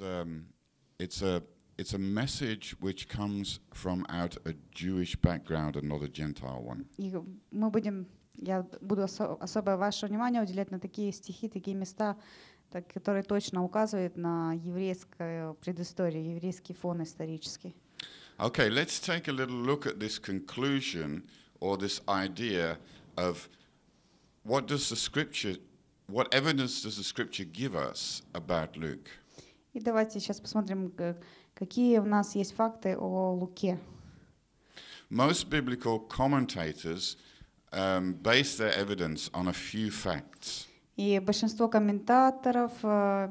um, it's a it's a message which comes from out a Jewish background and not a Gentile one. И мы будем, я буду особое ваше внимание уделять на такие стихи, такие места, так, которые точно указывают на еврейскую предысторию, еврейский фон исторический. Okay, let's take a little look at this conclusion or this idea of what does the scripture, what evidence does the scripture give us about Luke? И давайте сейчас посмотрим, какие у нас есть факты о Луке. Most biblical commentators um, base their evidence on a few facts. И большинство комментаторов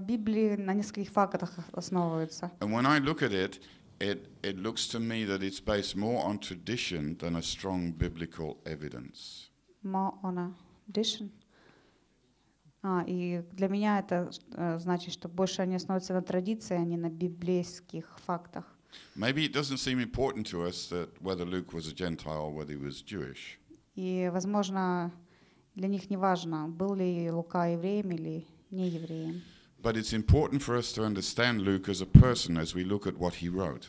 Библии на нескольких фактах основываются. And when I look at it, it, it looks to me that it's based more on tradition than a strong biblical evidence. More on a tradition. И для меня это значит, что больше они основываются на традиции, а не на библейских фактах. Maybe it doesn't seem important to us that whether Luke was a Gentile or whether he was Jewish. И, возможно, для них не важно, был ли Лука евреем или не евреем. But it's important for us to understand Luke as a person as we look at what he wrote.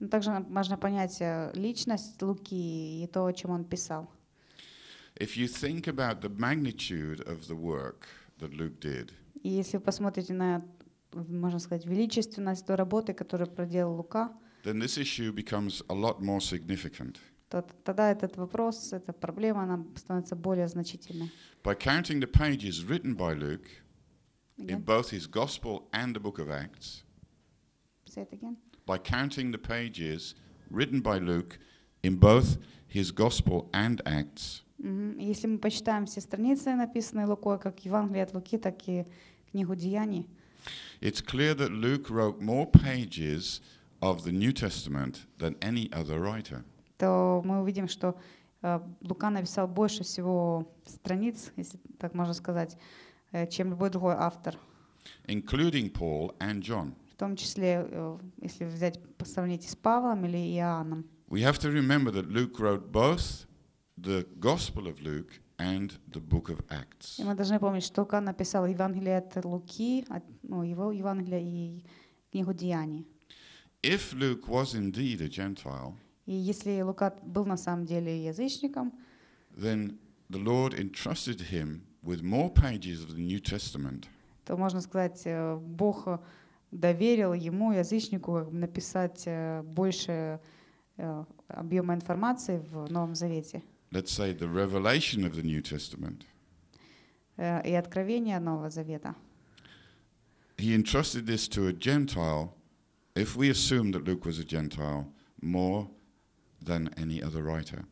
Но также можно понять личность Луки и то, о чем он писал. If you think about the magnitude of the work, that Luke did. если вы посмотрите на, можно сказать, величественность той работы, которую проделал Лука, then this issue becomes a lot more significant. тогда этот вопрос, эта проблема, она становится более значительной. By counting the pages written by Luke in both his Gospel and the Book of Acts, Say it again. by counting the pages written by Luke in both his Gospel and Acts, Если мы почитаем все страницы, написанные Лукой, как Евангелие от Луки, так и книгу Деяний, It's clear that Luke wrote more pages of the New Testament than any other writer. то мы увидим, что э, Лука написал больше всего страниц, если так можно сказать, э, чем любой другой автор. including Paul and John. В том числе, э, если взять, сравнить с Павлом или Иоанном. We have to remember that Luke wrote both the Gospel of Luke and the book of Acts. И мы должны помнить, что Кан написал Евангелие от Луки, от, ну, его Евангелие и книгу Деяний. If Luke was indeed a Gentile, и если Лука был на самом деле язычником, then the Lord entrusted him with more pages of the New Testament. То можно сказать, э, Бог доверил ему язычнику написать э, больше э, объема информации в Новом Завете let's say, the revelation of the New Testament. Э, и откровение Нового Завета. He entrusted this to a Gentile, if we assume that Luke was a Gentile, more than any other writer.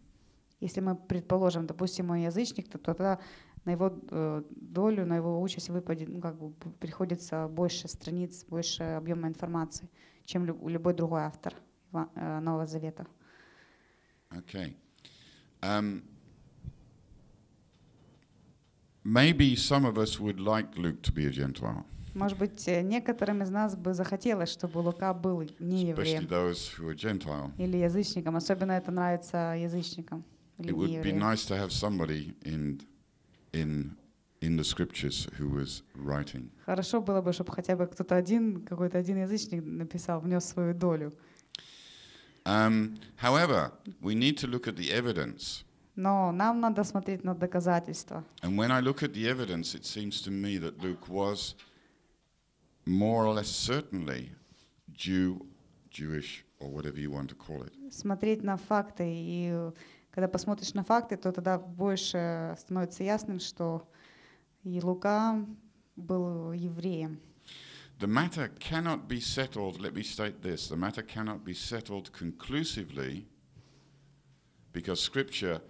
Если мы предположим, допустим, он язычник, то тогда на его э, долю, на его участь выпадет, ну, как бы приходится больше страниц, больше объема информации, чем любой другой автор э, Нового Завета. Okay. Um, maybe some of us would like Luke to be a Gentile. Может быть, э, некоторым из нас бы захотелось, чтобы Лука был не евреем или язычником. Особенно это нравится язычникам или It would be nice to have somebody in, in, in the scriptures who was writing. Хорошо было бы, чтобы хотя бы кто-то один, какой-то один язычник написал, внес свою долю. Um, however, we need to look at the evidence. Но нам надо смотреть на доказательства. And when I look at the evidence, it seems to me that Luke was more or less certainly Jew, Jewish, or whatever you want to call it. Смотреть на факты и э, когда посмотришь на факты, то тогда больше становится ясным, что и Лука был евреем. The matter cannot be settled, let me state this the matter cannot be settled conclusively because Scripture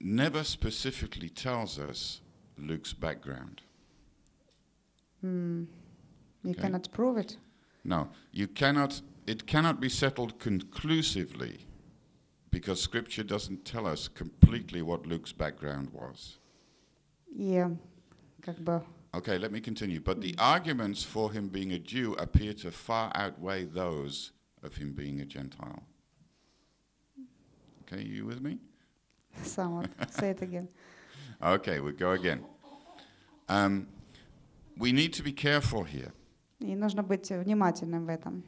never specifically tells us Luke's background. Mm. You cannot prove it. No, you cannot. It cannot be settled conclusively because Scripture doesn't tell us completely what Luke's background was. Yeah, как бы Okay, let me continue. But the mm. arguments for him being a Jew appear to far outweigh those of him being a Gentile. Okay, you with me? Somewhat. Say it again. Okay, we go again. Um, we need to be careful here. И нужно быть внимательным в этом.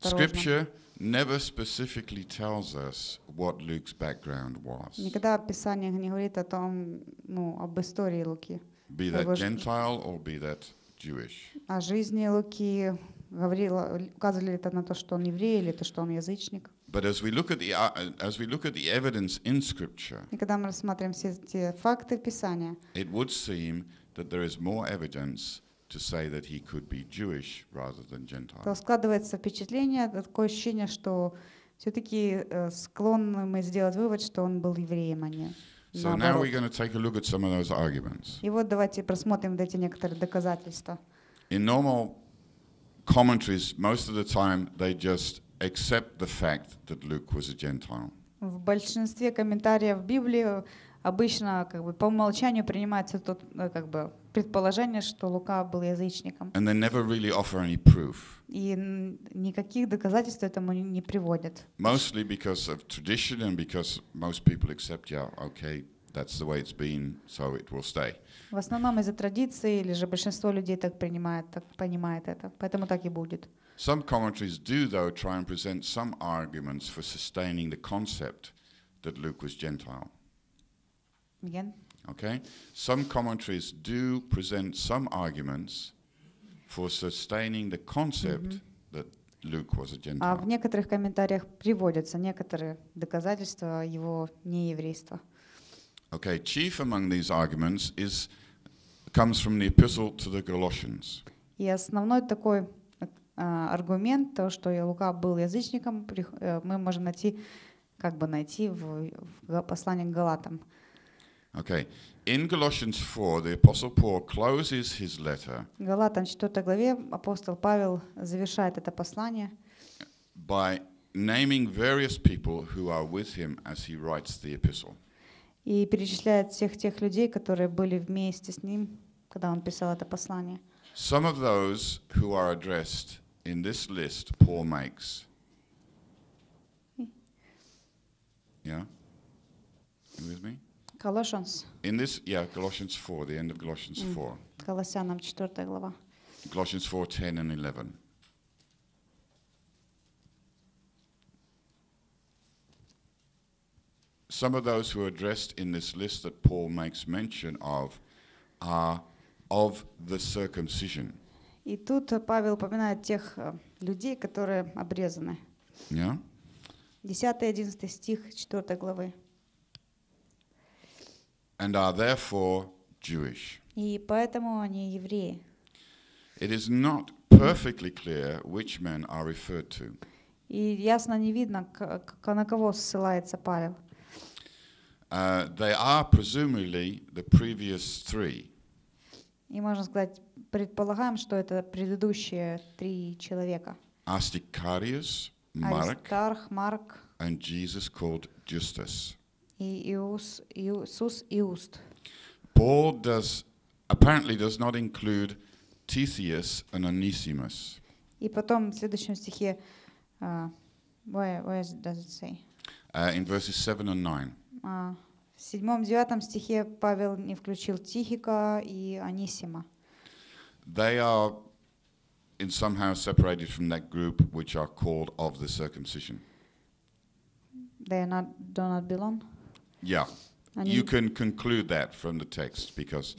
Scripture never specifically tells us what Luke's background was. Никогда Писание не говорит о том, ну, об истории Луки. Be that его... Gentile or be that Jewish. О жизни Луки говорила, указывали это на то, что он еврей или то, что он язычник. But as we look at the uh, as we look at the evidence in Scripture, и когда мы рассматриваем все эти факты Писания, it would seem that there is more evidence to say that he could be Jewish rather than Gentile. То складывается впечатление, такое ощущение, что все-таки э, склонны мы сделать вывод, что он был евреем, а не So now we're going to take a look at some of those arguments. И вот давайте просмотрим вот эти некоторые доказательства. In normal commentaries, most of the time they just accept the fact that Luke was a Gentile. В большинстве комментариев Библии обычно как бы по умолчанию принимается тот как бы предположение, что Лука был язычником. And they never really offer any proof. И никаких доказательств этому не приводят. Mostly because of tradition and because most people accept, yeah, okay, that's the way it's been, so it will stay. В основном из-за традиции, или же большинство людей так принимает, так понимает это, поэтому так и будет. Some commentaries do, though, try and present some arguments for sustaining the concept that Luke was Gentile. Igen. Okay. Some commentaries do present some arguments for sustaining the concept mm -hmm. that Luke was a Gentile. А в некоторых комментариях приводятся некоторые доказательства его нееврейства. Okay, chief among these arguments is comes from the epistle to the Colossians. И основной такой аргумент, то, что Лука был язычником, мы можем найти, как бы найти в, в послании к Галатам. Okay. In Galatians 4, the Apostle Paul closes his letter. By naming various people who are with him as he writes the epistle. И перечисляет всех тех людей, которые были вместе с ним, когда он писал это послание. Some of those who are addressed in this list Paul makes. Yeah? You with me? Colossians. In this, yeah, Colossians 4, the end of Colossians 4. Колоссянам 4 глава. Colossians 4, 10 and 11. Some of those who are addressed in this list that Paul makes mention of are of the circumcision. И тут Павел упоминает тех людей, которые обрезаны. Yeah? 10-11 стих 4 главы and are therefore Jewish. И поэтому они евреи. It is not perfectly clear which men are referred to. И ясно не видно, на кого ссылается Павел. Uh, they are presumably the previous three. И можно сказать, предполагаем, что это предыдущие три человека. Arsticarius, Mark, Аристарх, Марк and Jesus called Justus. Ius, Ius, Ius. Paul does apparently does not include Tithius and Onesimus. И потом в следующем стихе uh, where, does it say? Uh, in verses 7 and 9. Uh, в седьмом-девятом стихе Павел не включил Тихика и Анисима. They are in somehow separated from that group which are called of the circumcision. They not, do not belong? Yeah. Они... You can conclude that from the text because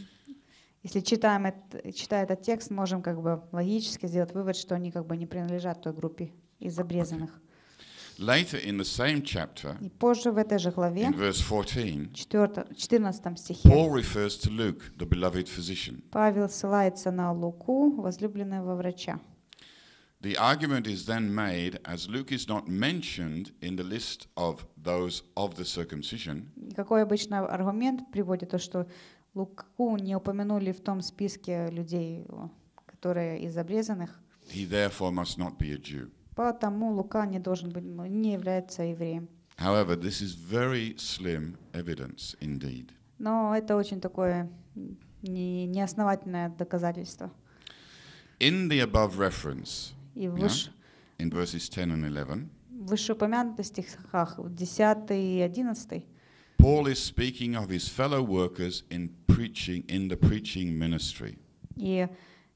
если читаем этот, читая этот текст, можем как бы логически сделать вывод, что они как бы не принадлежат той группе из обрезанных. Later in the same chapter, И позже в этой же главе, in verse 14, 14 стихе, Paul refers to Luke, the beloved physician. Павел ссылается на Луку, возлюбленного врача. The argument is then made, as Luke is not mentioned in the list of those of the circumcision. какой обычно аргумент приводит то, что Луку не упомянули в том списке людей, которые из обрезанных. He therefore must not be a Jew. Потому Лука не должен быть, не является евреем. However, this is very slim evidence indeed. Но это очень такое неосновательное доказательство. In the above reference, и выше. Yeah. In verses 10 and 11. В вышеупомянутых стихах 10 и 11. Paul is speaking of his fellow workers in preaching in the preaching ministry. И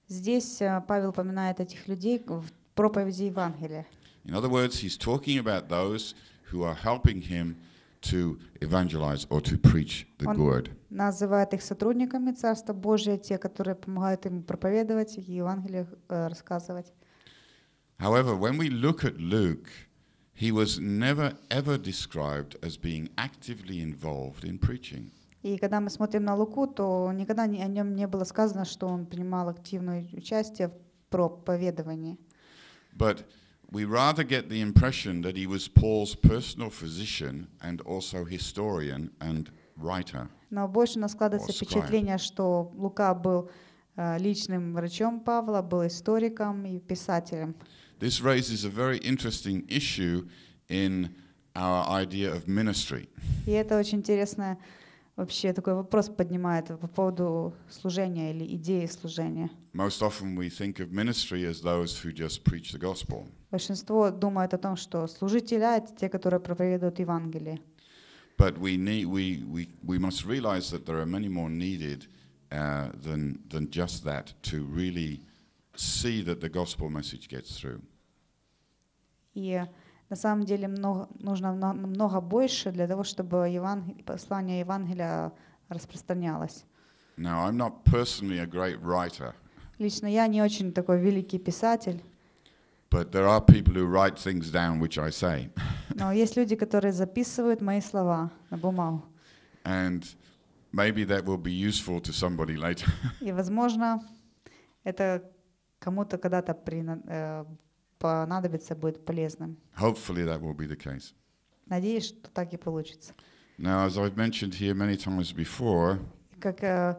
здесь э, Павел упоминает этих людей в проповеди Евангелия. In other words, he's talking about those who are helping him to evangelize or to preach the Он word. называет их сотрудниками Царства Божьего те, которые помогают им проповедовать и Евангелие э, рассказывать. However, when we look at Luke, he was never ever described as being actively involved in preaching. И когда мы смотрим на Луку, то никогда о нем не было сказано, что он принимал активное участие в проповедовании. But we rather get the impression that he was Paul's personal physician and also historian and writer. Но больше нас складывается впечатление, что Лука был личным врачом Павла, был историком и писателем this raises a very interesting issue in our idea of ministry. И это очень интересно вообще такой вопрос поднимает по поводу служения или идеи служения. Most often we think of ministry as those who just preach the gospel. Большинство думает о том, что служители это те, которые проповедуют Евангелие. But we need we we we must realize that there are many more needed uh, than than just that to really see that the gospel message gets through. И на самом деле много, нужно много больше для того, чтобы Евангелие, послание Евангелия распространялось. Now, I'm not personally a great writer. Лично я не очень такой великий писатель. But there are people who write things down which I say. Но есть люди, которые записывают мои слова на бумагу. And maybe that will be useful to somebody later. И возможно это кому-то когда-то э, понадобится, будет полезным. Hopefully that will be the case. Надеюсь, что так и получится. Now, as I've mentioned here many times before, как э,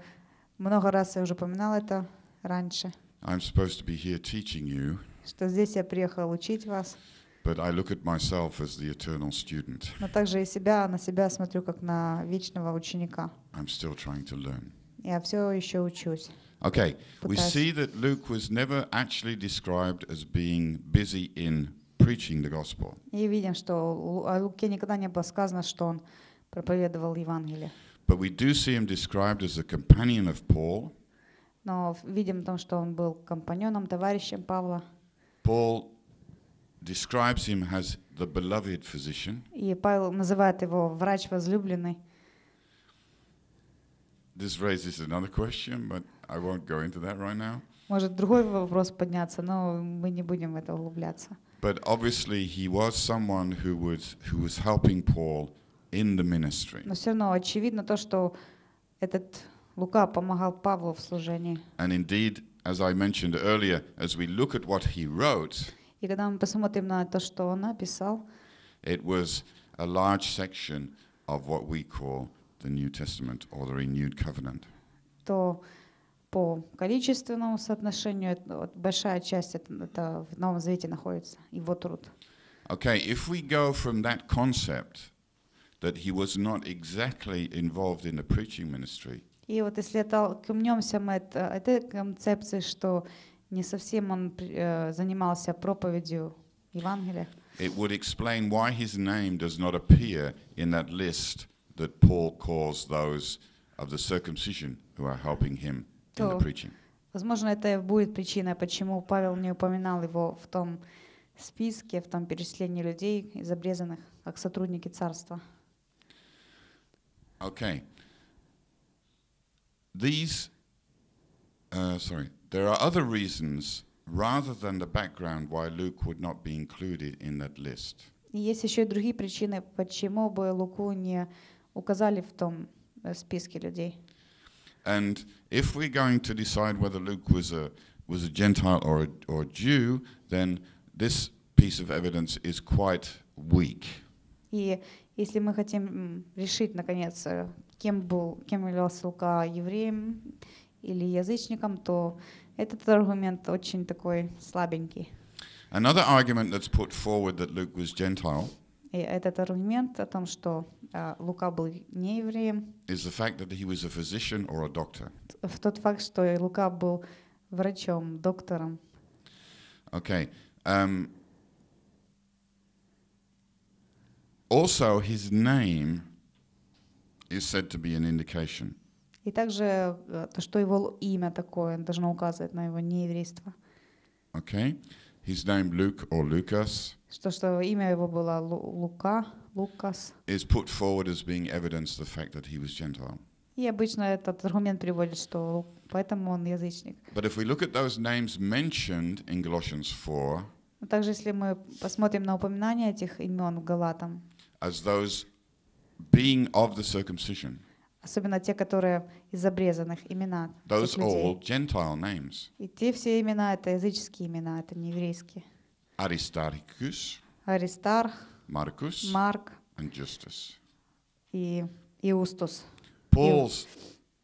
много раз я уже упоминал это раньше, I'm supposed to be here teaching you, что здесь я приехал учить вас. But I look at myself as the eternal student. Но также и себя на себя смотрю как на вечного ученика. I'm still trying to learn. Я все еще учусь. Okay, we see that Luke was never actually described as being busy in preaching the gospel. И видим, что о Луке никогда не было сказано, что он проповедовал Евангелие. But we do see him described as a companion of Paul. Но видим том, что он был компаньоном, товарищем Павла. Paul describes him as the beloved physician. И Павел называет его врач возлюбленный. This raises another question, but I won't go into that right now. Может другой вопрос подняться, но мы не будем в это углубляться. But obviously he was someone who was who was helping Paul in the ministry. Но все равно очевидно то, что этот Лука помогал Павлу в служении. And indeed, as I mentioned earlier, as we look at what he wrote, и когда мы посмотрим на то, что он написал, it was a large section of what we call the New Testament or the Renewed Covenant. то по количественному соотношению вот, большая часть это, это в Новом Завете находится, его труд. Okay, if we go from that concept that he was not exactly involved in the preaching ministry. И вот если оттолкнемся мы от этой концепции, что не совсем он занимался проповедью Евангелия. It would explain why his name does not appear in that list that Paul calls those of the circumcision who are helping him что, возможно, это будет причина, почему Павел не упоминал его в том списке, в том перечислении людей, из обрезанных как сотрудники царства. Okay. These, uh, sorry, there are other reasons rather than the background why Luke would not be included in that list. Есть еще и другие причины, почему бы Луку не указали в том э, списке людей. And if we're going to decide whether Luke was a, was a Gentile or a, or a Jew, then this piece of evidence is quite weak. И если мы хотим решить, наконец, э, кем, был, кем являлся Лука, евреем или язычником, то этот аргумент очень такой слабенький. Another argument that's put forward that Luke was Gentile. И этот аргумент о том, что Э, Лука был не евреем. Is the fact that he was a physician or a doctor. В тот факт, что Лука был врачом, доктором. Okay. Um, also, his name is said to be an indication. И также э, то, что его имя такое, должно указывать на его нееврейство. Okay. His name Luke or Lucas. Что, что имя его было Лука. Лукас. И обычно этот аргумент приводит, что поэтому он язычник. But if we look at those names mentioned in Colossians 4, но также если мы посмотрим на упоминание этих имен в Галатам, as those being of the circumcision, особенно те, которые из обрезанных имена. Those all Gentile names. И те все имена это языческие имена, это не еврейские. Аристархус. Аристарх. Markus, Mark and Justus. и Иустус. Paul's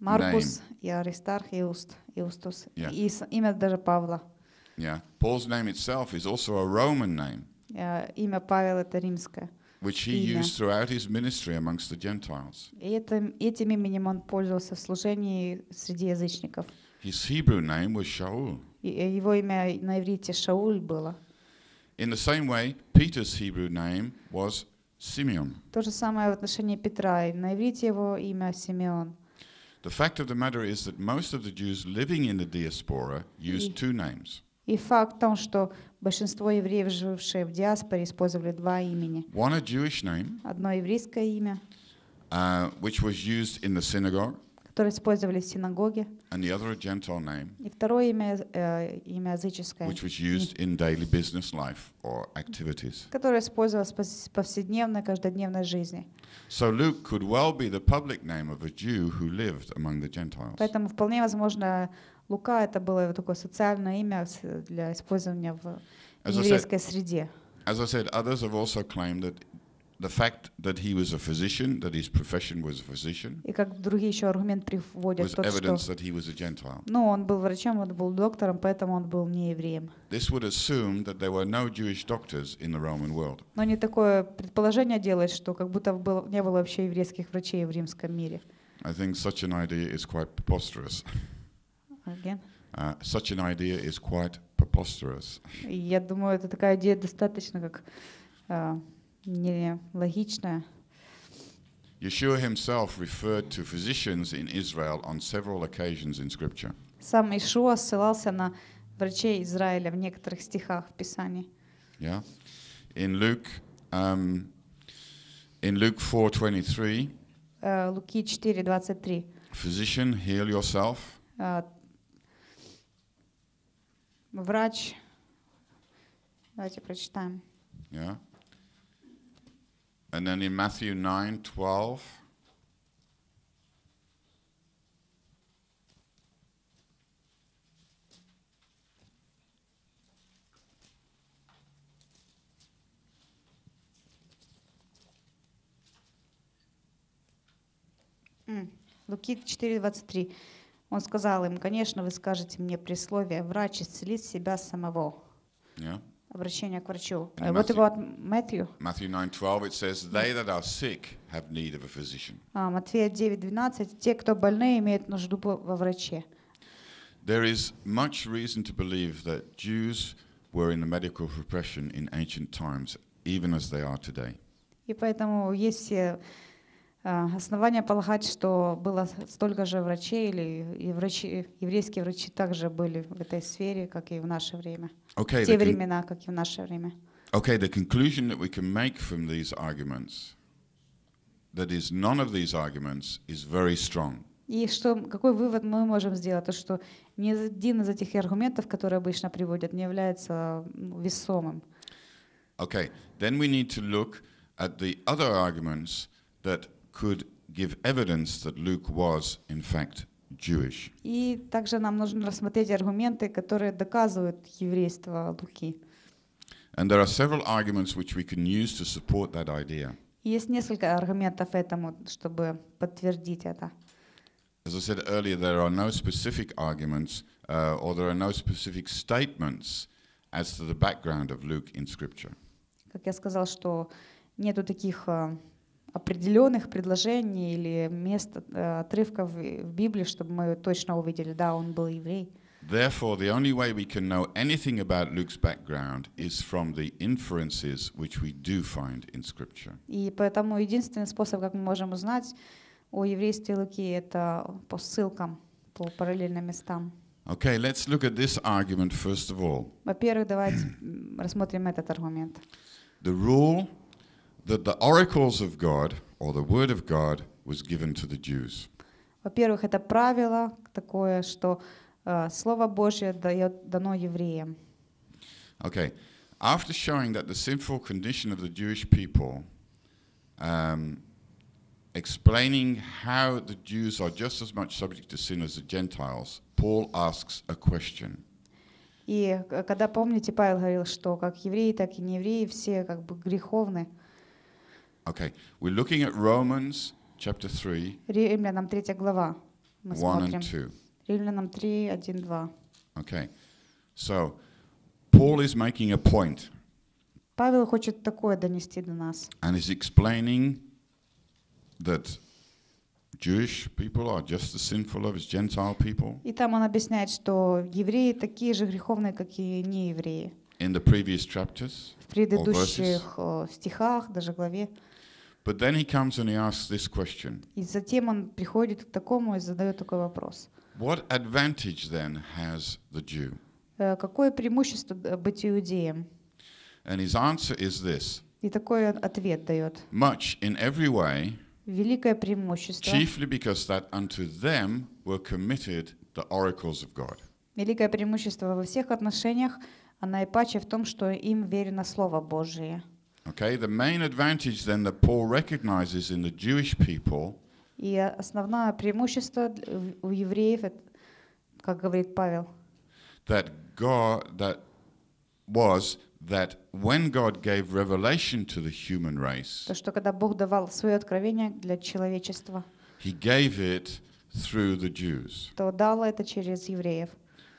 Маркус и Аристарх Уст, Иустус. Yeah. И имя даже Павла. Yeah. Paul's name itself is also a Roman name. Uh, имя Павел это римское. Which he имя. used throughout his ministry amongst the Gentiles. И это, этим именем он пользовался в служении среди язычников. His Hebrew name was Shaul. И, э, его имя на иврите Шауль было. In the same way, Peter's Hebrew name was Simeon. То же самое в отношении Петра. На иврите его имя Симеон. The fact of the matter is that most of the Jews living in the diaspora used two names. И факт в том, что большинство евреев, жившие в диаспоре, использовали два имени. One a Jewish name. Одно еврейское имя. Uh, which was used in the synagogue. которые использовали в синагоге. And the other a name, и второе имя, э, имя языческое, which was used in daily business life or activities. которое использовалось в повседневной, каждодневной жизни. So Luke could well be the public name of a Jew who lived among the Gentiles. Поэтому вполне возможно, Лука это было такое социальное имя для использования в еврейской среде. As I said, others have also claimed that the fact that he was a physician, that his profession was a physician, и как другие еще аргумент приводят, was тот, evidence что, that he was a Gentile. Ну, он был врачом, он был доктором, поэтому он был не евреем. This would assume that there were no Jewish doctors in the Roman world. Но не такое предположение делает, что как будто было, не было вообще еврейских врачей в римском мире. I think such an idea is quite preposterous. Again. Uh, such an idea is quite preposterous. Я думаю, это такая идея достаточно как нелогично. Yeshua himself referred to physicians in Israel on several occasions in Scripture. Сам Ишуа ссылался на врачей Израиля в некоторых стихах в Писании. Yeah. In Luke, um, in Luke 4:23. Uh, Луки 4:23. Physician, heal yourself. Uh, врач. Давайте прочитаем. Yeah. And then in Matthew 9 12, Луки 4:23. Он сказал им, конечно, вы скажете мне присловие, врач исцелит себя самого. Yeah обращение к врачу. In вот Matthew, его от Matthew 9:12 it says they that are sick have need of a physician. А, Матфея 9:12 те, кто больны, имеют нужду во враче. There is much reason to believe that Jews were in the medical profession in ancient times, even as they are today. И поэтому есть все Э, основания полагать, что было столько же врачей или и врачи, еврейские врачи также были в этой сфере, как и в наше время. Okay, в те времена, как и в наше время. Okay, the conclusion that we can make from these arguments, that is, none of these arguments is very strong. И что, какой вывод мы можем сделать? То, что ни один из этих аргументов, которые обычно приводят, не является весомым. Okay, then we need to look at the other arguments that could give evidence that Luke was, in fact, Jewish. И также нам нужно рассмотреть аргументы, которые доказывают еврейство Луки. And there are several arguments which we can use to support that idea. Есть несколько аргументов этому, чтобы подтвердить это. As I said earlier, there are no specific arguments uh, or there are no specific statements as to the background of Luke in Scripture. Как я сказал, что нету таких uh, определенных предложений или мест, э, отрывков в Библии, чтобы мы точно увидели, да, он был еврей. Therefore, the only way we can know anything about Luke's background is from the inferences which we do find in Scripture. И поэтому единственный способ, как мы можем узнать о еврействе Луки, это по ссылкам, по параллельным местам. Okay, let's look at this argument first of all. Во-первых, давайте рассмотрим этот аргумент. The rule that the oracles of God or the word of God was given to the Jews. Во-первых, это правило такое, что uh, слово Божье дано евреям. Okay. After showing that the sinful condition of the Jewish people um, explaining how the Jews are just as much subject to sin as the Gentiles, Paul asks a question. И э, когда помните, Павел говорил, что как евреи, так и неевреи все как бы греховны. Okay, we're looking at Romans chapter 3. Римлянам 3 глава. Мы 1 смотрим. and 2. Римлянам 3, 1, 2. Okay, so Paul is making a point. Павел хочет такое донести до нас. And he's explaining that Jewish people are just as sinful as Gentile people. И там он объясняет, что евреи такие же греховные, как и неевреи. In the previous chapters, в предыдущих стихах, даже главе. But then he comes and he asks this question. И затем он приходит к такому и задает такой вопрос. What advantage then has the Jew? Э, какое преимущество быть иудеем? And his answer is this. И такой ответ дает. Much in every way. Великое преимущество. Chiefly because that unto them were committed the oracles of God. Великое преимущество во всех отношениях, а наипаче в том, что им верено Слово Божие. Okay, the main advantage then that Paul recognizes in the Jewish people И основное преимущество у евреев, как говорит Павел, that God that was that when God gave revelation to the human race, то что когда Бог давал свое откровение для человечества, He gave it through the Jews. то дал это через евреев.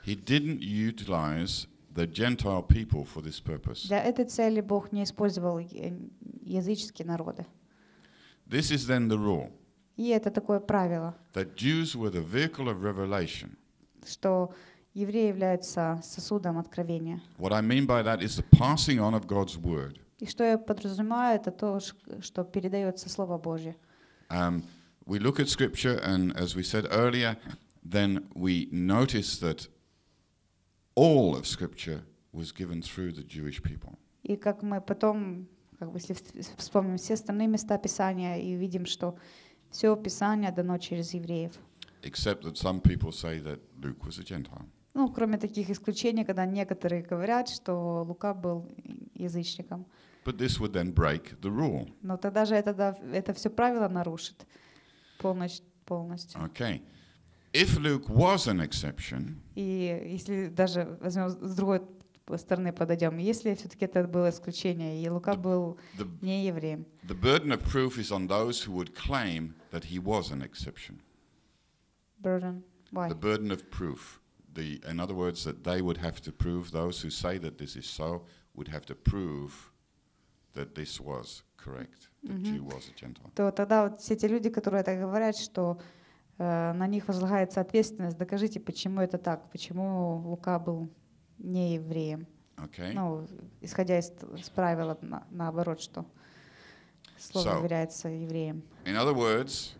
He didn't utilize the Gentile people for this purpose. Для этой цели Бог не использовал э, языческие народы. This is then the rule. И это такое правило. That Jews were the vehicle of revelation. Что евреи являются сосудом откровения. What I mean by that is the passing on of God's word. И что я подразумеваю, это то, что передается Слово Божье. Um, we look at Scripture, and as we said earlier, then we notice that all of Scripture was given through the Jewish people. И как мы потом, как бы, если вспомним все остальные места Писания и видим, что все Писание дано через евреев. Except that some people say that Luke was a Gentile. Ну, кроме таких исключений, когда некоторые говорят, что Лука был язычником. But this would then break the rule. Но тогда же это, это все правило нарушит полностью. Okay. If Luke was an exception, и если даже возьмем с другой стороны подойдем, если все-таки это было исключение, и Лука the, был the, не евреем. The burden of proof is on those who would claim that he was an exception. Burden. Why? The burden of proof. The, in other words, that they would have to prove, those who say that this is so would have to prove that this was correct, that mm-hmm. Jew was a Gentile. То тогда вот все те люди, которые так говорят, что Э, на них возлагается ответственность. Докажите, почему это так, почему Лука был не евреем. Okay. Ну, исходя из, из правила на, наоборот, что слово so, является евреем. In other words,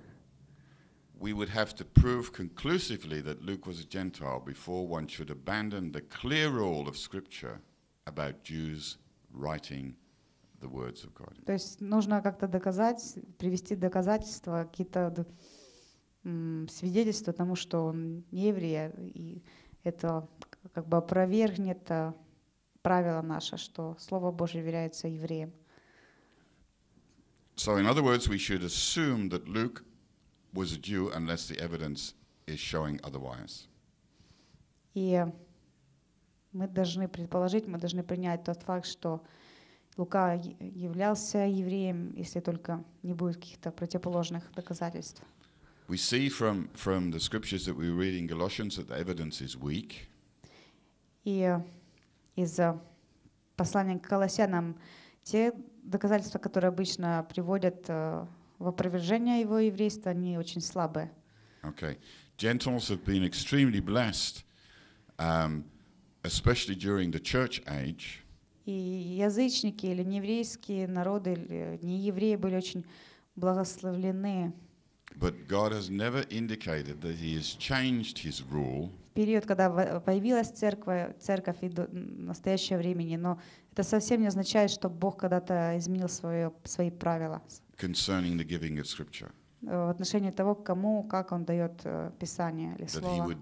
we would have to prove conclusively that Luke was a Gentile before one should abandon the clear rule of Scripture about Jews writing the words of God. То есть нужно как-то доказать, привести доказательства, какие-то свидетельство тому, что он не еврей, а, и это как бы опровергнет а, правило наше, что Слово Божье является евреем. So in other words, we should assume that Luke was a Jew unless the evidence is showing otherwise. И мы должны предположить, мы должны принять тот факт, что Лука являлся евреем, если только не будет каких-то противоположных доказательств. We see from, from the scriptures that we read in Galatians that the evidence is weak. И э, из э, послания к Колоссянам те доказательства, которые обычно приводят э, в опровержение его еврейства, они очень слабые. Okay. Gentiles have been extremely blessed, um, especially during the church age. И язычники или нееврейские народы, или неевреи были очень благословлены в период, когда появилась церковь, церковь и до настоящего времени, но это совсем не означает, что Бог когда-то изменил свое, свои правила. Э, в отношении того, кому, как он дает э, Писание или Слово.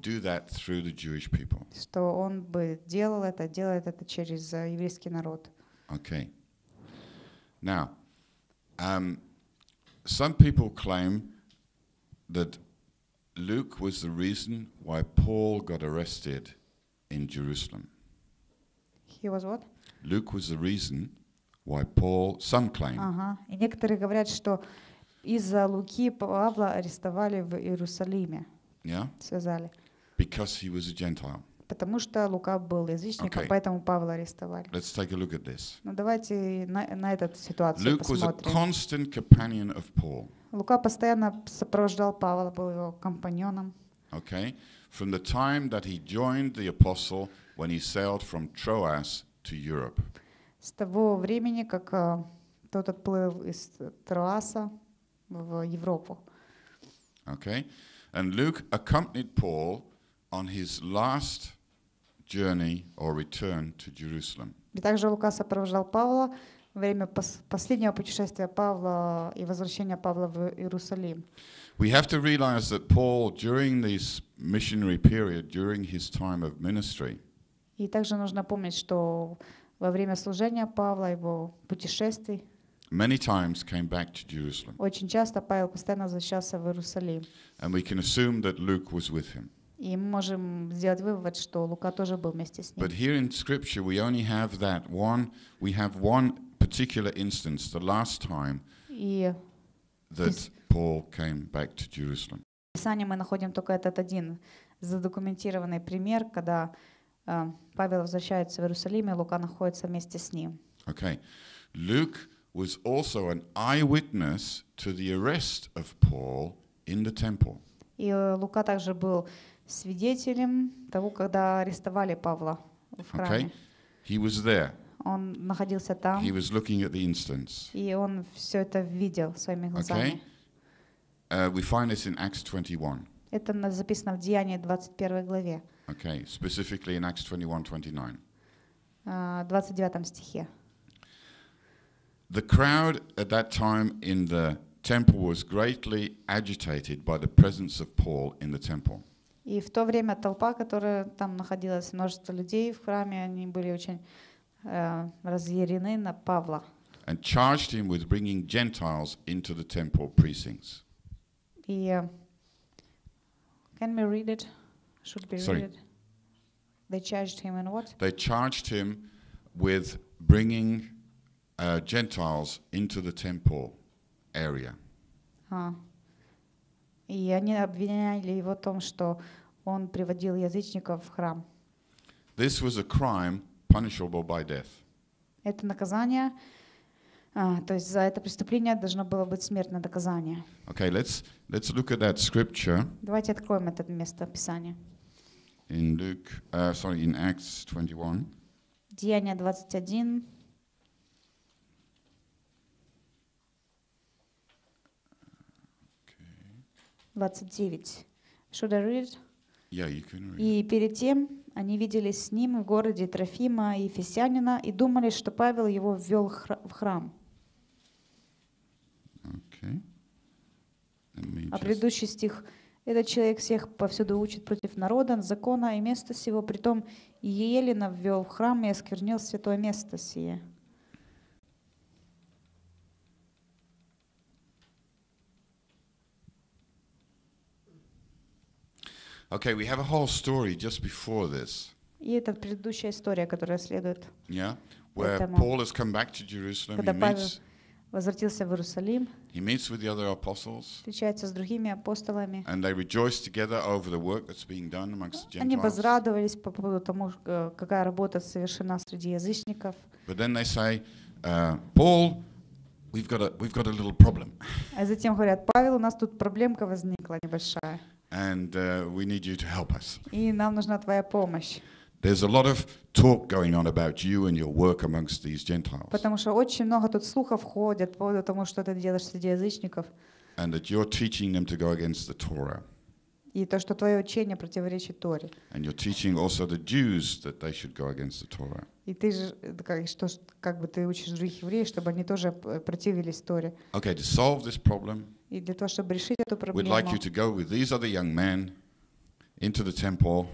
Что он бы делал это, делает это через э, еврейский народ. Okay. Now, um, some people claim that Luke was the reason why Paul got arrested in Jerusalem. He was what? Luke was the reason why Paul some claim. Uh huh. И некоторые говорят, что из-за Луки Павла арестовали в Иерусалиме. Yeah? Связали. Because he was a Gentile. Потому что Лука был язычником, okay. поэтому Павла арестовали. Let's take a look at this. Ну давайте на, на эту ситуацию Luke посмотрим. Was a constant companion of Paul. Лука постоянно сопровождал Павла, был его компаньоном. Okay. From the time that he joined the apostle when he sailed from Troas to Europe. С того времени, как э, тот отплыл из Троаса в Европу. Okay. And Luke accompanied Paul on his last journey or return to Jerusalem. И также Лука сопровождал Павла время пос последнего путешествия Павла и возвращения Павла в Иерусалим. We have to realize that Paul, during this missionary period, during his time of ministry, и также нужно помнить, что во время служения Павла, его путешествий, many times came back to Jerusalem. Очень часто Павел постоянно возвращался в Иерусалим. And we can assume that Luke was with him. И мы можем сделать вывод, что Лука тоже был вместе с ним. But here in Scripture we only have that one. We have one particular instance, the last time that Paul came back to Jerusalem. в Писании мы находим только этот один задокументированный пример, когда э, Павел возвращается в Иерусалим, и Лука находится вместе с ним. Okay. Luke was also an eyewitness to the arrest of Paul in the temple. И э, Лука также был свидетелем того, когда арестовали Павла в храме. Okay. He was there. Он находился там. He was looking at the instance. И он все это видел своими глазами. Okay? Uh, we find this in Acts 21. Это записано в Деянии 21 главе. Okay, specifically in Acts 21:29. Uh, 29 стихе. The crowd at that time in the temple was greatly agitated by the presence of Paul in the temple. И в то время толпа, которая там находилась, множество людей в храме, они были очень разъярены на Павла. And charged him with bringing Gentiles into the temple precincts. И Can we read it? Should we Sorry. read it? They charged him and what? They charged him with bringing uh, Gentiles into the temple area. А. И они обвиняли его в том, что он приводил язычников в храм. This was a crime punishable by death. Это наказание, а, то есть за это преступление должно было быть смертное наказание. Okay, let's let's look at that scripture. Давайте откроем это место Писания. In Luke, uh, sorry, in Acts 21. Деяние 21. Okay. 29. Should I read? И перед тем они виделись с ним в городе Трофима и Ефесянина и думали, что Павел его ввел в храм. Okay. А предыдущий стих «Этот человек всех повсюду учит против народа, закона и места сего, притом Иелина ввел в храм и осквернил святое место сие». Okay, we have a whole story just before this. И это предыдущая история, которая следует. Yeah, where этому. Paul has come back to Jerusalem. Когда Павел возвратился в Иерусалим, he meets with the other apostles, встречается с другими апостолами, and they rejoice together over the work that's being done amongst the Gentiles. Они возрадовались по поводу тому, э, какая работа совершена среди язычников. But then they say, uh, Paul, we've got a we've got a little problem. А затем говорят, Павел, у нас тут проблемка возникла небольшая. And uh, we need you to help us. И нам нужна твоя помощь. There's a lot of talk going on about you and your work amongst these Gentiles. Потому что очень много тут слухов ходят по поводу того, что ты делаешь среди язычников. And that you're teaching them to go against the Torah. И то, что твое учение противоречит Торе. And you're teaching also the Jews that they should go against the Torah. И ты же, как, что, как бы ты учишь других евреев, чтобы они тоже противились Торе. Okay, to solve this problem. И для того, чтобы решить эту We'd like you to go with these other young men into the temple,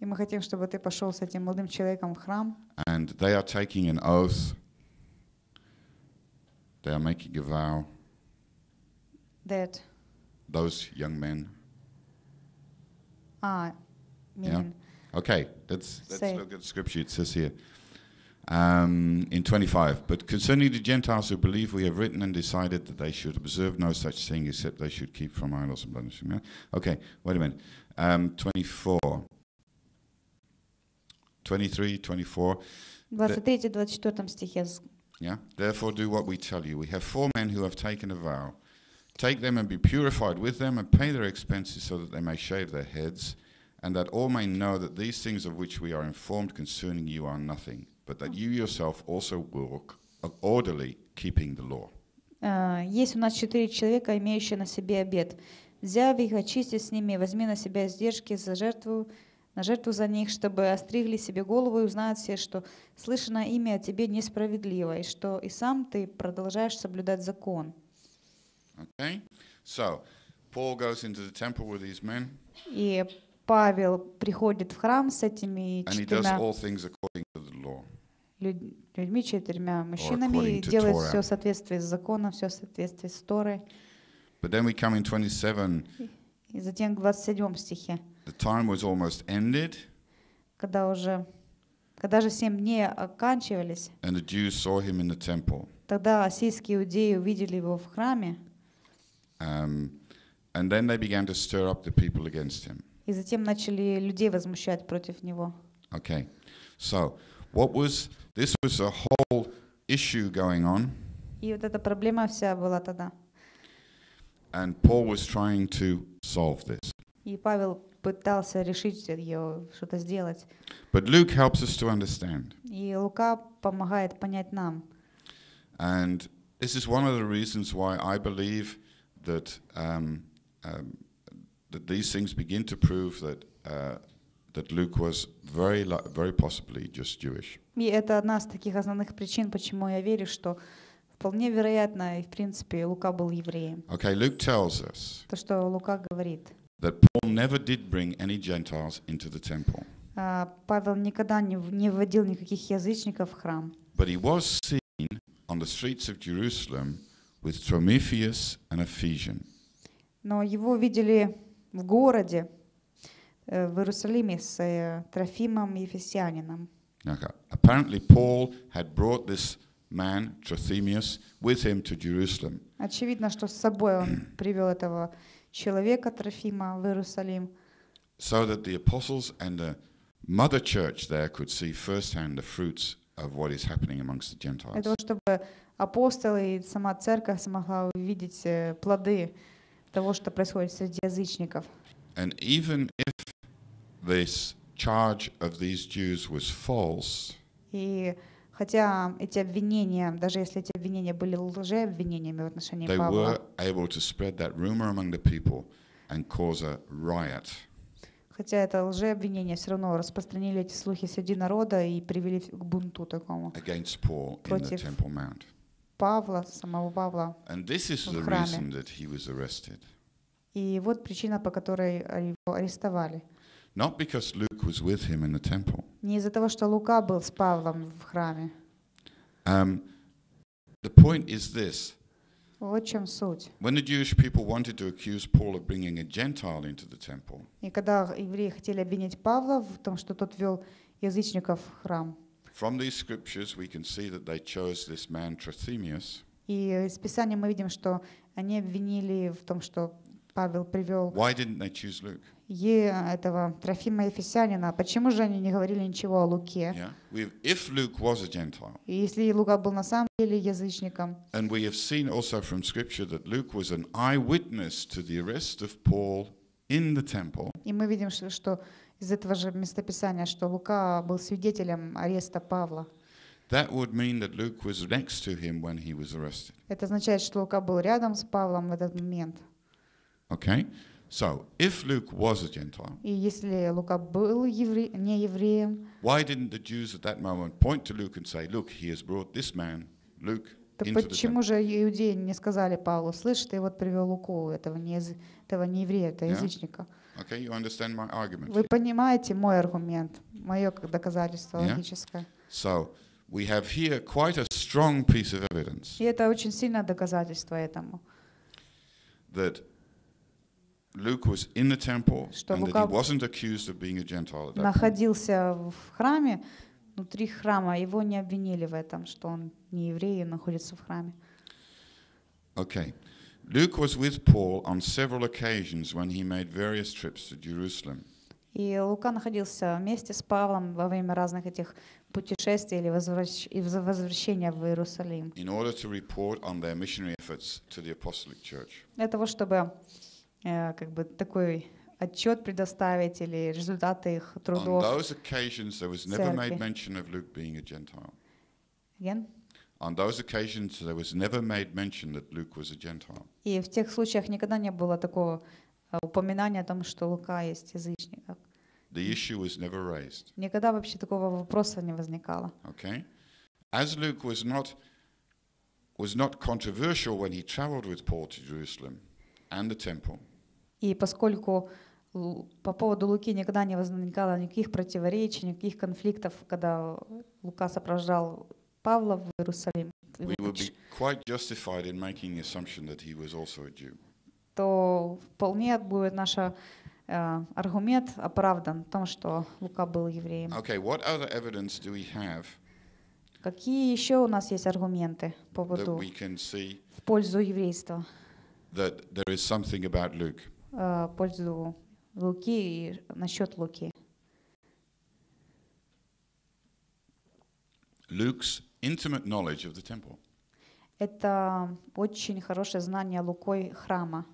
и мы хотим, чтобы ты пошел с этим молодым человеком в храм, and they are taking an oath. They are making a vow, that, those young men. а, meaning, Okay, that's, that's Say. look at scripture. It says here, um, in 25. But concerning the Gentiles who believe, we have written and decided that they should observe no such thing except they should keep from idols and blood. Okay, wait a minute. Um, 24. 23, 24. 23-24 стихе. Yeah. Therefore do what we tell you. We have four men who have taken a vow. Take them and be purified with them and pay their expenses so that they may shave their heads and that all may know that these things of which we are informed concerning you are nothing but that you yourself also walk orderly, keeping the law. А, есть у нас четыре человека, имеющие на себе обед. Взяв их, очисти с ними, возьми на себя издержки за жертву, на жертву за них, чтобы остригли себе голову и узнают все, что слышано имя о тебе несправедливо, и что и сам ты продолжаешь соблюдать закон. Okay. So, Paul goes into the temple with these men. И Павел приходит в храм с этими четырьмя людьми, четырьмя мужчинами, и делает Torah. все в соответствии с законом, все в соответствии с Торой. But then we come in 27. И затем в 27 стихе. The time was almost ended. Когда уже когда же семь дней оканчивались, And the Jews saw him in the temple. тогда ассийские иудеи увидели его в храме. Um, and then they began to stir up the people against him. И затем начали людей возмущать против него. Okay. So, What was this was a whole issue going on. И вот эта проблема вся была тогда. And Paul was trying to solve this. И Павел пытался решить ее, что-то сделать. But Luke helps us to understand. И Лука помогает понять нам. And this is one of the reasons why I believe that um, um, that these things begin to prove that uh, that Luke was very, very possibly just Jewish. И это одна из таких основных причин, почему я верю, что вполне вероятно, и в принципе, Лука был евреем. Okay, Luke tells us. То, что Лука говорит. That Paul never did bring any Gentiles into the temple. Uh, Павел никогда не, не вводил никаких язычников в храм. But he was seen on the streets of Jerusalem with Trophimus and Ephesian. Но его видели в городе Э, в Иерусалиме с э, Трофимом Ефесянином. Apparently Paul had brought this man Trophimus with him to Jerusalem. Очевидно, что с собой он привел этого человека Трофима в Иерусалим. So that the apostles and the mother church there could see firsthand the fruits of what is happening amongst the Gentiles. Для того, чтобы апостолы и сама церковь смогла увидеть э, плоды того, что происходит среди язычников. And even if this charge of these Jews was false, И хотя эти обвинения, даже если эти обвинения были лжеобвинениями в отношении they were Павла, able to spread that rumor among the people and cause a riot. хотя это лжеобвинения, все равно распространили эти слухи среди народа и привели к бунту такому. against Paul in the Против. Temple Mount. Павла, самого Павла. And this is the В храме. reason that he was arrested. И вот причина, по которой его арестовали. Not because Luke was with him in the temple. Не из-за того, что Лука был с Павлом в храме. Um, the point is this. Вот чем суть. When the Jewish people wanted to accuse Paul of bringing a Gentile into the temple. И когда евреи хотели обвинить Павла в том, что тот вел язычников в храм. From these scriptures we can see that they chose this man Trithemius. И из Писания мы видим, что они обвинили в том, что Павел привел. Why didn't they choose Luke? е этого Трофима Ефесянина, почему же они не говорили ничего о Луке? Yeah. if Luke was a Gentile, и если Лука был на самом деле язычником, И мы видим, что из этого же местописания, что Лука был свидетелем ареста Павла. Это означает, что Лука был рядом с Павлом в этот момент. Okay. So, if Luke was a Gentile, и если Лука был евре... не евреем, why didn't the Jews at that moment point to Luke and say, "Look, he has brought this man, Luke"? почему же иудеи не сказали Павлу, слышь, ты вот привел Луку, этого не, этого не еврея, этого yeah? язычника? Okay, you understand my argument. Вы понимаете мой аргумент, мое доказательство yeah? логическое. So, we have here quite a strong piece of evidence. И это очень сильное доказательство этому. That Luke was in the temple, and that wasn't accused of being a Gentile at that находился в храме, внутри храма. Его не обвинили в этом, что он не еврей и находится в храме. Okay. Luke was with Paul on several occasions when he made various trips to Jerusalem. И Лука находился вместе с Павлом во время разных этих путешествий или возвращ... возвращения в Иерусалим. Для того, чтобы как бы такой отчет предоставить или результаты их трудов. On those occasions, there was never made mention of Luke being a Gentile. Again? On those occasions, there was never made mention that Luke was a Gentile. И в тех случаях никогда не было такого упоминания о том, что Лука есть язычник. The issue was never raised. Никогда вообще такого вопроса не возникало. Okay. As Luke was not was not controversial when he traveled with Paul to Jerusalem and the temple. И поскольку по поводу Луки никогда не возникало никаких противоречий, никаких конфликтов, когда Лука сопровождал Павла в Иерусалим. То вполне будет наша Uh, э, аргумент оправдан в том, что Лука был евреем. Okay, what other evidence do we have Какие еще у нас есть аргументы по поводу в пользу еврейства? That there is something about Luke. Э, пользу Луки и насчет Луки. Luke's intimate knowledge of the temple. Это очень хорошее знание Лукой храма.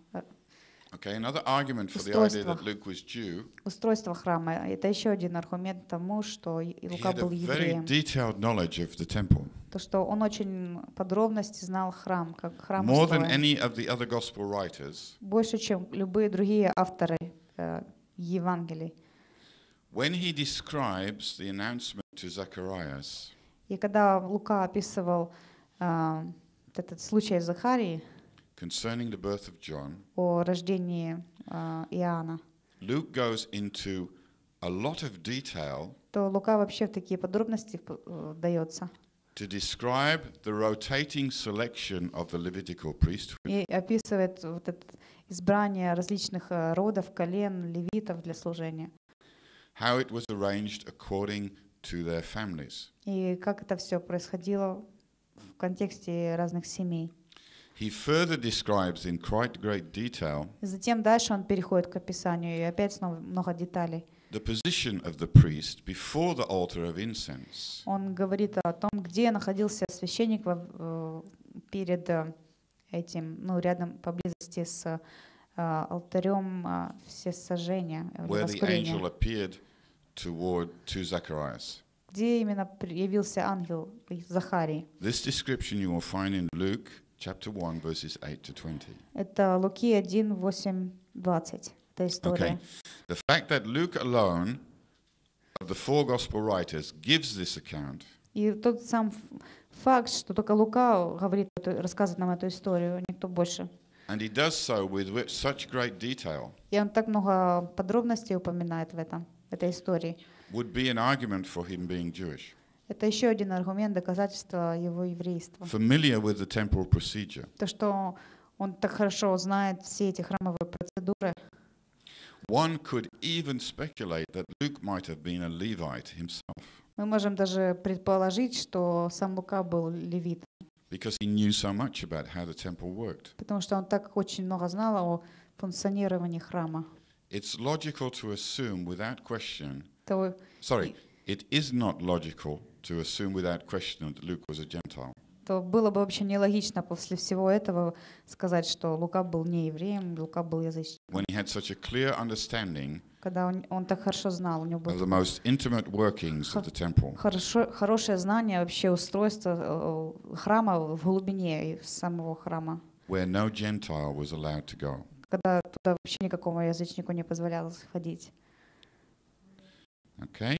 Okay, another argument for the idea that Luke was Jew. Устройство храма – это еще один аргумент тому, что Лука был евреем. Very detailed knowledge of the temple. То, что он очень подробности знал храм, как храм More than any of the other gospel writers. Больше, чем любые другие авторы э, Евангелий. When he describes the announcement to Zacharias. И когда Лука описывал э, этот случай Захарии. concerning the birth of John, о рождении uh, Иоанна, Luke goes into a lot of detail то Лука вообще в такие подробности дается. To describe the rotating selection of the Levitical priesthood. И описывает вот это избрание различных родов, колен, левитов для служения. How it was arranged according to their families. И как это все происходило в контексте разных семей. He further describes in quite great detail Затем дальше он переходит к описанию, и опять снова много деталей. The position of the priest before the altar of incense. Он говорит о том, где находился священник э, перед э, этим, ну, рядом поблизости с э, алтарем всесожжения, Where the angel appeared toward to Zacharias. Где именно явился ангел Захарий? This description you will find in Luke Chapter 1, verses 8 to 20. Это Луки 1, 8, 20. Это история. Okay. The fact that Luke alone, of the four gospel writers, gives this account. И тот сам факт, что только Лука говорит, рассказывает нам эту историю, никто больше. And he does so with such great detail. И он так много подробностей упоминает в этом, в этой истории. Would be an argument for him being Jewish. Это еще один аргумент доказательства его еврейства. with the То, что он так хорошо знает все эти храмовые процедуры. One could even speculate that Luke might have been a Levite himself. Мы можем даже предположить, что сам Лука был левит. Because he knew so much about how the temple worked. Потому что он так очень много знал о функционировании храма. It's logical to assume without question. Sorry, it is not logical to assume without question that Luke was a Gentile. то было бы вообще нелогично после всего этого сказать, что Лука был не евреем, Лука был язычником. Когда он, он так хорошо знал, у него было хорошо, хорошее знание вообще устройства э, храма в глубине самого храма. No когда туда вообще никакому язычнику не позволялось ходить. Okay.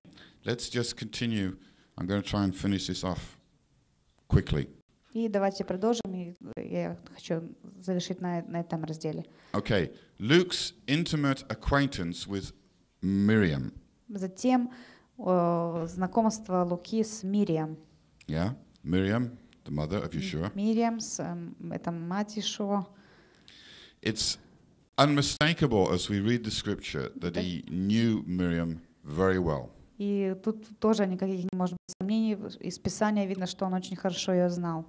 Let's just continue. I'm going to try and finish this off quickly. И давайте продолжим. Я хочу завершить на, на этом разделе. Okay. Luke's intimate acquaintance with Miriam. Затем о, знакомство Луки с Мирием. Yeah, Miriam, the mother of Yeshua. Мириам, это мать Иешуа. It's unmistakable as we read the scripture that he knew Miriam very well. И тут тоже никаких не может быть сомнений. Из Писания видно, что он очень хорошо ее знал.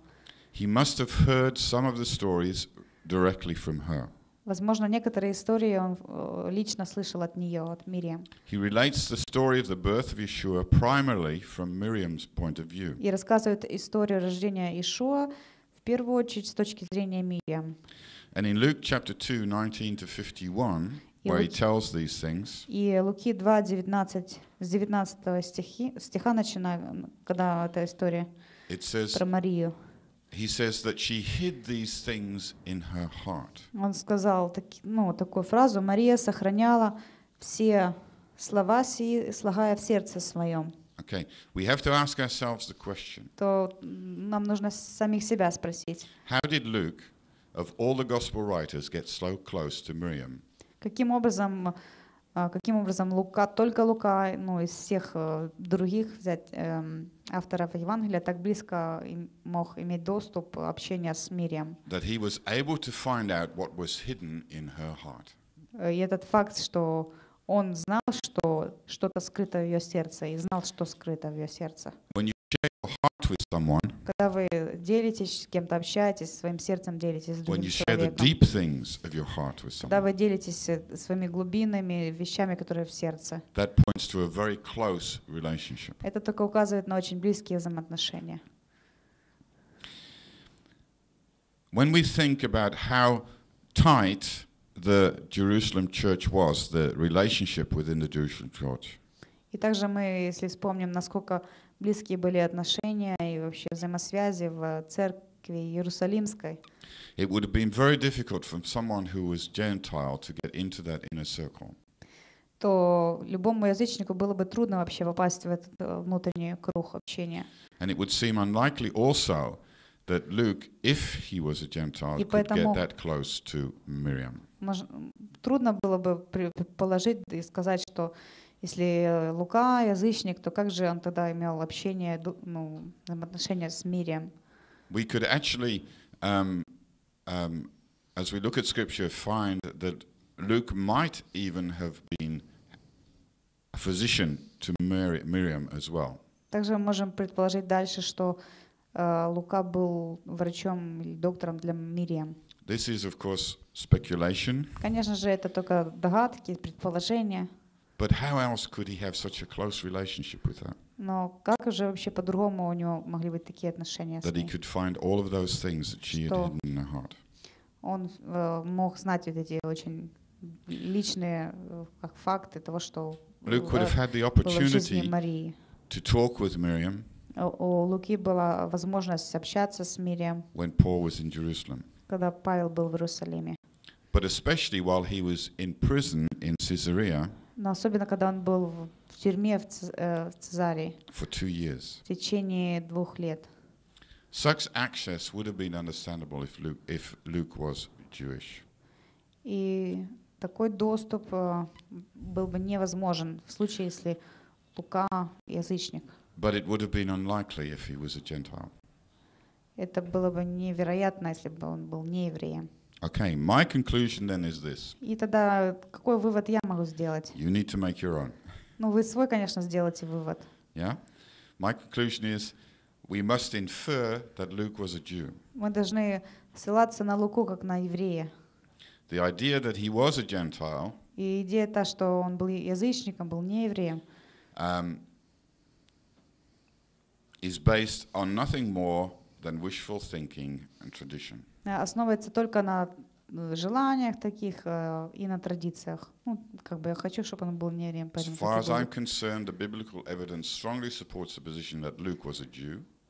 He must have heard some of the stories directly from her. Возможно, некоторые истории он э, лично слышал от нее, от Мирием. He relates the story of the birth of Yeshua primarily from Miriam's point of view. И рассказывает историю рождения Иешуа в первую очередь с точки зрения Мирием. And in Luke chapter 2, 19 to 51, Where he tells these things. И Луки 2:19, с 19 стихи, стиха начиная, когда эта история It says, про Марию. He says that she hid these things in her heart. Он сказал ну, такую фразу, Мария сохраняла все слова сии, слагая в сердце своем. Okay, we have to ask ourselves the question. То нам нужно самих себя спросить. How did Luke, of all the gospel writers, get so close to Miriam? Каким образом, а, каким образом Лука, только Лука, ну, из всех э, других взять эм, авторов Евангелия так близко мог иметь доступ общение с Мирием. That he was able to find out what was hidden in her heart. Э, и этот факт, что он знал, что что-то скрыто в ее сердце, и знал, что скрыто в ее сердце. When you когда вы делитесь с кем-то, общаетесь, своим сердцем делитесь с when другим человеком, когда вы делитесь своими глубинами, вещами, которые в сердце, это только указывает на очень близкие взаимоотношения. When we think about how tight the Jerusalem church was, the relationship within the Jerusalem church, И также мы, если вспомним, насколько близкие были отношения и вообще взаимосвязи в церкви Иерусалимской. It would have been very difficult for someone who was Gentile to get into that inner circle. то любому язычнику было бы трудно вообще попасть в этот э, внутренний круг общения. And it would seem unlikely also that Luke, if he was a Gentile, could get that close to Miriam. Трудно было бы предположить и сказать, что если э, Лука язычник, то как же он тогда имел общение, ну, отношения с миром? We could actually, um, um, as we look at Scripture, find that Luke might even have been a physician to Mary, Miriam as well. Также мы можем предположить дальше, что uh, Лука был врачом или доктором для Мирием. This is, of course, speculation. Конечно же, это только догадки, предположения. But how else could he have such a close relationship with her? Но как же вообще по-другому у него могли быть такие отношения That he could find all of those things that she had hidden in her heart. Он э, мог знать вот эти очень личные э, как факты того, что Luke would have had the opportunity to talk with Miriam. У Луки была возможность общаться с Мирием. When Paul was in Jerusalem. Когда Павел был в Иерусалиме. But especially while he was in prison in Caesarea. Но ну, особенно, когда он был в тюрьме в, э, в Цезарии. For two years. В течение двух лет. Such access would have been understandable if Luke, if Luke was Jewish. И такой доступ э, был бы невозможен в случае, если Лука язычник. But it would have been unlikely if he was a Gentile. Это было бы невероятно, если бы он был неевреем. Okay, my conclusion then is this. И тогда какой вывод я могу сделать? You need to make your own. Ну, вы свой, конечно, сделаете вывод. Yeah? My conclusion is we must infer that Luke was a Jew. Мы должны ссылаться на Луку как на еврея. The idea that he was a Gentile И идея та, что он был язычником, был не евреем, um, is based on nothing more than wishful thinking and tradition. Э, основывается только на э, желаниях таких э, и на традициях. Ну, как бы я хочу, чтобы он был не римлянин.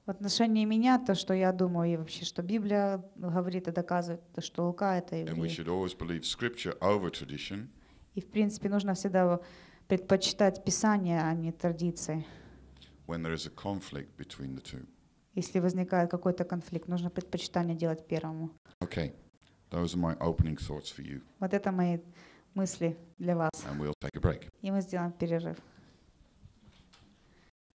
В отношении меня то, что я думаю, и вообще, что Библия говорит и доказывает, что Лука это еврей. И в принципе нужно всегда предпочитать Писание, а не традиции. When there is a conflict between the two если возникает какой-то конфликт, нужно предпочитание делать первому. Okay. Those are my opening thoughts for you. Вот это мои мысли для вас. And we'll take a break. И мы сделаем перерыв.